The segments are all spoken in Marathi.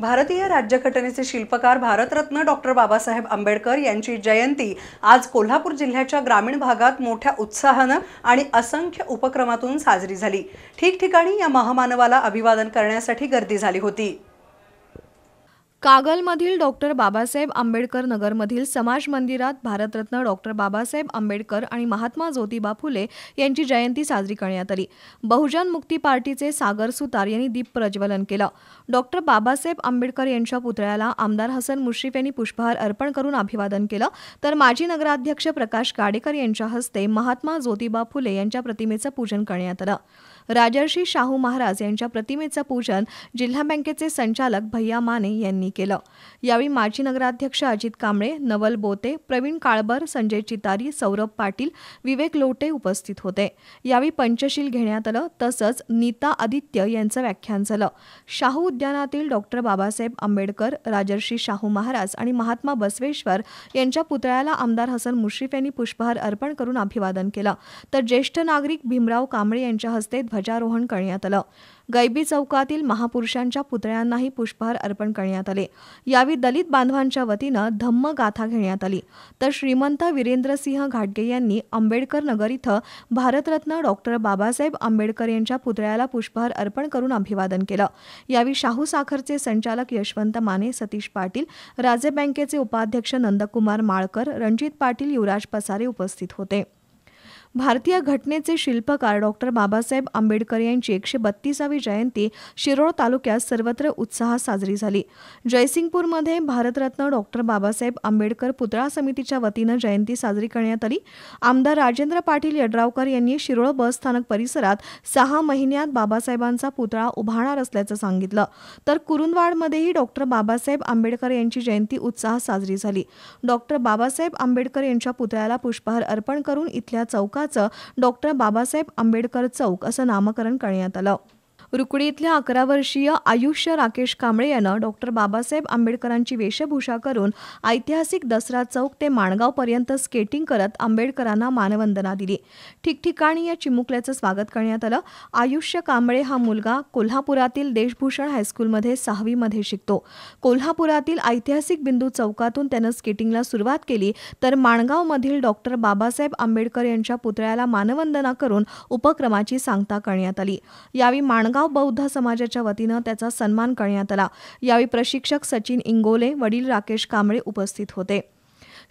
भारतीय राज्यघटनेचे शिल्पकार भारतरत्न डॉक्टर बाबासाहेब आंबेडकर यांची जयंती आज कोल्हापूर जिल्ह्याच्या ग्रामीण भागात मोठ्या उत्साहानं आणि असंख्य उपक्रमातून साजरी झाली ठिकठिकाणी या महामानवाला अभिवादन करण्यासाठी गर्दी झाली होती कागलमधील डॉक्टर बाबासाहेब आंबेडकर नगरमधील समाज मंदिरात भारतरत्न डॉक्टर बाबासाहेब आंबेडकर आणि महात्मा ज्योतिबा फुले यांची जयंती साजरी करण्यात आली बहुजन मुक्ती पार्टीचे सागर सुतार यांनी दीप प्रज्वलन केलं डॉक्टर बाबासाहेब आंबेडकर यांच्या पुतळ्याला आमदार हसन मुश्रीफ यांनी पुष्पहार अर्पण करून अभिवादन केलं तर माजी नगराध्यक्ष प्रकाश गाडेकर यांच्या हस्ते महात्मा ज्योतिबा फुले यांच्या प्रतिमेचं पूजन करण्यात आलं राजर्षी शाहू महाराज यांच्या प्रतिमेचं पूजन जिल्हा बँकेचे संचालक भैया माने यांनी केलं यावेळी माजी नगराध्यक्ष अजित कांबळे नवल बोते प्रवीण काळबर संजय चितारी सौरभ पाटील विवेक लोटे उपस्थित होते यावेळी पंचशील घेण्यात आलं तसंच नीता आदित्य यांचं व्याख्यान झालं शाहू उद्यानातील डॉक्टर बाबासाहेब आंबेडकर राजर्षी शाहू महाराज आणि महात्मा बसवेश्वर यांच्या पुतळ्याला आमदार हसन मुश्रीफ यांनी पुष्पहार अर्पण करून अभिवादन केलं तर ज्येष्ठ नागरिक भीमराव कांबळे यांच्या हस्ते ध्वजारोहण करण्यात आलं गैबी चौकातील महापुरुषांच्या पुतळ्यांनाही पुष्पहार अर्पण करण्यात आले यावेळी दलित बांधवांच्या वतीनं धम्म गाथा घेण्यात आली तर श्रीमंत वीरेंद्रसिंह घाटगे यांनी आंबेडकर नगर इथं भारतरत्न डॉक्टर बाबासाहेब आंबेडकर यांच्या पुतळ्याला पुष्पहार अर्पण करून अभिवादन केलं यावेळी शाहू साखरचे संचालक यशवंत माने सतीश पाटील राजे बँकेचे उपाध्यक्ष नंदकुमार माळकर रणजित पाटील युवराज पसारे उपस्थित होते भारतीय घटनेचे शिल्पकार डॉक्टर बाबासाहेब आंबेडकर यांची एकशे बत्तीसावी जयंती शिरोळ तालुक्यात सर्वत्र उत्साहात साजरी झाली जयसिंगपूरमध्ये भारतरत्न डॉक्टर बाबासाहेब आंबेडकर पुतळा समितीच्या वतीनं जयंती साजरी करण्यात आली आमदार राजेंद्र पाटील यड्रावकर यांनी शिरोळ बस स्थानक परिसरात सहा महिन्यात बाबासाहेबांचा पुतळा उभारणार असल्याचं सांगितलं तर कुरुंदवाडमध्येही डॉक्टर बाबासाहेब आंबेडकर यांची जयंती उत्साहात साजरी झाली डॉक्टर बाबासाहेब आंबेडकर यांच्या पुतळ्याला पुष्पहार अर्पण करून इथल्या चौकात चौकाचं डॉक्टर बाबासाहेब आंबेडकर चौक असं नामकरण करण्यात आलं रुकडी इथल्या अकरा वर्षीय आयुष्य राकेश कांबळे यानं डॉक्टर बाबासाहेब आंबेडकरांची वेशभूषा करून ऐतिहासिक दसरा चौक ते माणगावपर्यंत स्केटिंग करत आंबेडकरांना मानवंदना दिली ठिकठिकाणी या चिमुकल्याचं स्वागत करण्यात आलं आयुष्य कांबळे हा मुलगा कोल्हापुरातील देशभूषण हायस्कूलमध्ये सहावीमध्ये शिकतो कोल्हापुरातील ऐतिहासिक बिंदू चौकातून त्यानं स्केटिंगला सुरुवात केली तर माणगावमधील डॉक्टर बाबासाहेब आंबेडकर यांच्या पुतळ्याला मानवंदना करून उपक्रमाची सांगता करण्यात आली यावेळी माणगाव नांदगाव बौद्ध समाजाच्या वतीनं त्याचा सन्मान करण्यात आला यावेळी प्रशिक्षक सचिन इंगोले वडील राकेश कांबळे उपस्थित होते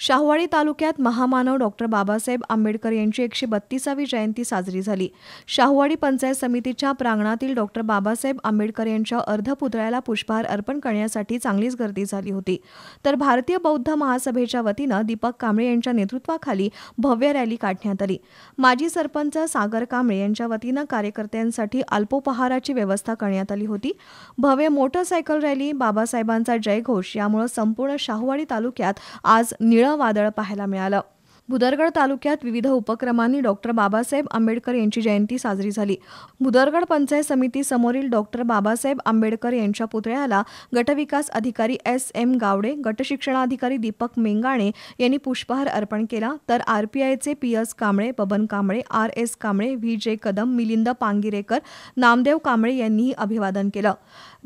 शाहवाडी तालुक्यात महामानव डॉक्टर बाबासाहेब आंबेडकर यांची एकशे बत्तीसावी जयंती साजरी झाली शाहवाडी पंचायत समितीच्या प्रांगणातील डॉक्टर बाबासाहेब आंबेडकर यांच्या अर्धपुतळ्याला पुष्पहार अर्पण करण्यासाठी चांगलीच गर्दी झाली होती तर भारतीय बौद्ध महासभेच्या वतीनं दीपक कांबळे यांच्या नेतृत्वाखाली भव्य रॅली काढण्यात आली माजी सरपंच सागर कांबळे यांच्या वतीनं कार्यकर्त्यांसाठी अल्पोपहाराची व्यवस्था करण्यात आली होती भव्य मोटरसायकल रॅली बाबासाहेबांचा जयघोष यामुळे संपूर्ण शाहवाडी तालुक्यात आज निळ वादळ पाहायला मिळालं भुदरगड तालुक्यात विविध उपक्रमांनी डॉक्टर बाबासाहेब आंबेडकर यांची जयंती साजरी झाली भुदरगड पंचायत समिती समोरील डॉक्टर बाबासाहेब आंबेडकर यांच्या पुतळ्याला गटविकास अधिकारी एस एम गावडे गटशिक्षणाधिकारी दीपक मेंगाणे यांनी पुष्पहार अर्पण केला तर आरपीआयचे P S Kamble Baban Kamble R S Kamble V J Kadam Milind पांगिरेकर Namdev Kamble यांनीही अभिवादन केलं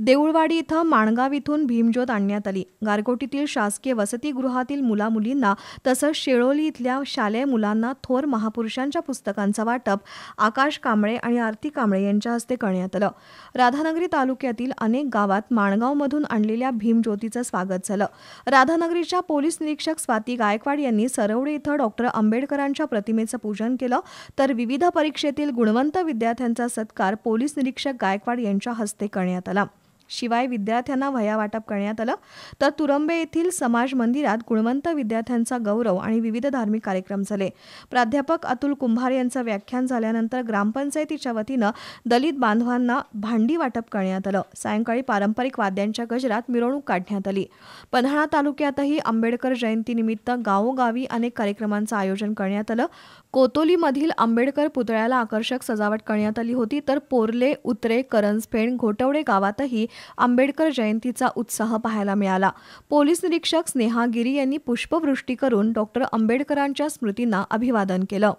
देऊळवाडी इथं माणगाव इथून भीमज्योत आणण्यात आली गारगोटीतील शासकीय वसतिगृहातील मुलामुलींना तसंच शेळोली इथल्या जिल्ह्यातल्या शालेय मुलांना थोर महापुरुषांच्या पुस्तकांचं वाटप आकाश कांबळे आणि आरती कांबळे यांच्या हस्ते करण्यात आलं राधानगरी तालुक्यातील अनेक गावात माणगावमधून आणलेल्या भीमज्योतीचं स्वागत झालं राधानगरीच्या पोलीस निरीक्षक स्वाती गायकवाड यांनी सरवडे इथं डॉक्टर आंबेडकरांच्या प्रतिमेचं पूजन केलं तर विविध परीक्षेतील गुणवंत विद्यार्थ्यांचा सत्कार पोलीस निरीक्षक गायकवाड यांच्या हस्ते करण्यात आला शिवाय विद्यार्थ्यांना वया वाटप करण्यात आलं तर तुरंबे येथील समाज मंदिरात गुणवंत विद्यार्थ्यांचा गौरव आणि विविध धार्मिक कार्यक्रम झाले प्राध्यापक अतुल कुंभार यांचं व्याख्यान झाल्यानंतर ग्रामपंचायतीच्या वतीनं दलित बांधवांना भांडी वाटप करण्यात आलं सायंकाळी पारंपरिक वाद्यांच्या गजरात मिरवणूक काढण्यात आली पन्हाळा तालुक्यातही आंबेडकर जयंतीनिमित्त गावोगावी अनेक कार्यक्रमांचं आयोजन करण्यात आलं कोतोलीमधील आंबेडकर पुतळ्याला आकर्षक सजावट करण्यात आली होती तर पोरले उतरे करंजफेण घोटवडे गावातही आंबेडकर जयंतीचा उत्साह पाहायला मिळाला पोलीस निरीक्षक स्नेहा गिरी यांनी पुष्पवृष्टी करून डॉक्टर आंबेडकरांच्या स्मृतींना अभिवादन केलं